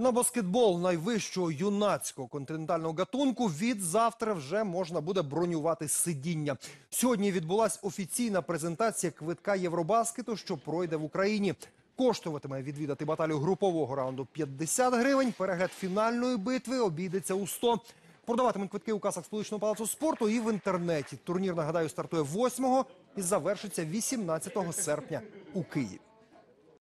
На баскетбол найвищого юнацького континентального гатунку від завтра вже можна буде бронювати сидіння. Сьогодні відбулася офіційна презентація квитка Євробаскету, що пройде в Україні. Коштуватиме відвідати баталію групового раунду 50 гривень. Перегляд фінальної битви обійдеться у 100. Продаватиме квитки у касах столичного палацу спорту і в інтернеті. Турнір нагадаю стартує 8-го і завершиться 18 серпня у Києві.